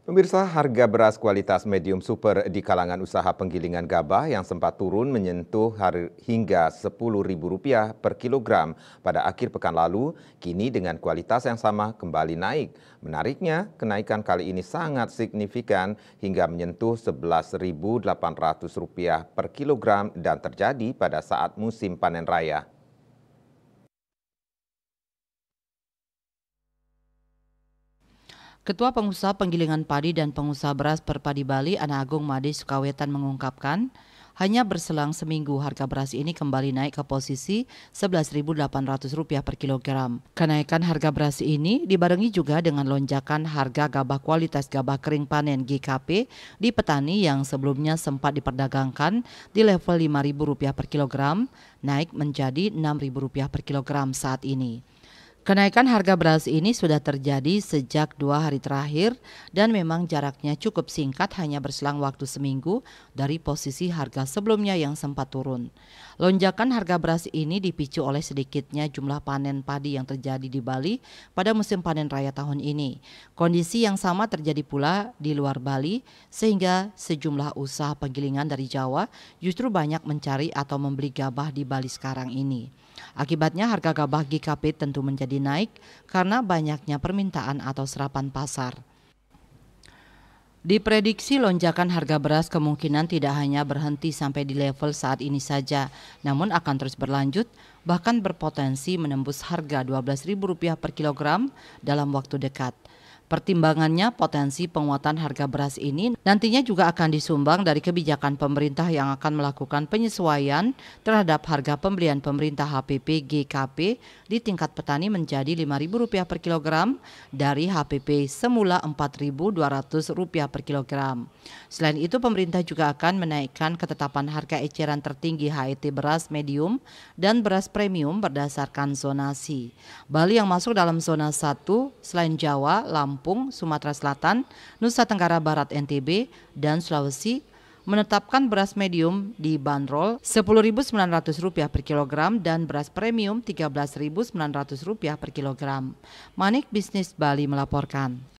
Pemirsa, harga beras kualitas medium super di kalangan usaha penggilingan gabah yang sempat turun menyentuh hingga Rp10.000 per kilogram pada akhir pekan lalu, kini dengan kualitas yang sama kembali naik. Menariknya, kenaikan kali ini sangat signifikan hingga menyentuh Rp11.800 per kilogram dan terjadi pada saat musim panen raya. Ketua Pengusaha Penggilingan Padi dan Pengusaha Beras Perpadi Bali, Ana Agung Madi Sukawetan mengungkapkan, hanya berselang seminggu harga beras ini kembali naik ke posisi Rp11.800 per kilogram. Kenaikan harga beras ini dibarengi juga dengan lonjakan harga gabah kualitas gabah kering panen GKP di petani yang sebelumnya sempat diperdagangkan di level Rp5.000 per kilogram, naik menjadi Rp6.000 per kilogram saat ini. Kenaikan harga beras ini sudah terjadi sejak dua hari terakhir dan memang jaraknya cukup singkat hanya berselang waktu seminggu dari posisi harga sebelumnya yang sempat turun. Lonjakan harga beras ini dipicu oleh sedikitnya jumlah panen padi yang terjadi di Bali pada musim panen raya tahun ini. Kondisi yang sama terjadi pula di luar Bali sehingga sejumlah usaha penggilingan dari Jawa justru banyak mencari atau membeli gabah di Bali sekarang ini. Akibatnya harga gabah GKP tentu menjadi naik karena banyaknya permintaan atau serapan pasar. Diprediksi lonjakan harga beras kemungkinan tidak hanya berhenti sampai di level saat ini saja, namun akan terus berlanjut, bahkan berpotensi menembus harga Rp12.000 per kilogram dalam waktu dekat. Pertimbangannya potensi penguatan harga beras ini nantinya juga akan disumbang dari kebijakan pemerintah yang akan melakukan penyesuaian terhadap harga pembelian pemerintah HPP GKP di tingkat petani menjadi Rp5.000 per kilogram dari HPP semula Rp4.200 per kilogram. Selain itu pemerintah juga akan menaikkan ketetapan harga eceran tertinggi HET beras medium dan beras premium berdasarkan zonasi. Bali yang masuk dalam zona 1 selain Jawa, Lampung, Lampung, Sumatera Selatan, Nusa Tenggara Barat NTB, dan Sulawesi menetapkan beras medium di bandrol Rp10.900 per kilogram dan beras premium Rp13.900 per kilogram. Manik Bisnis Bali melaporkan.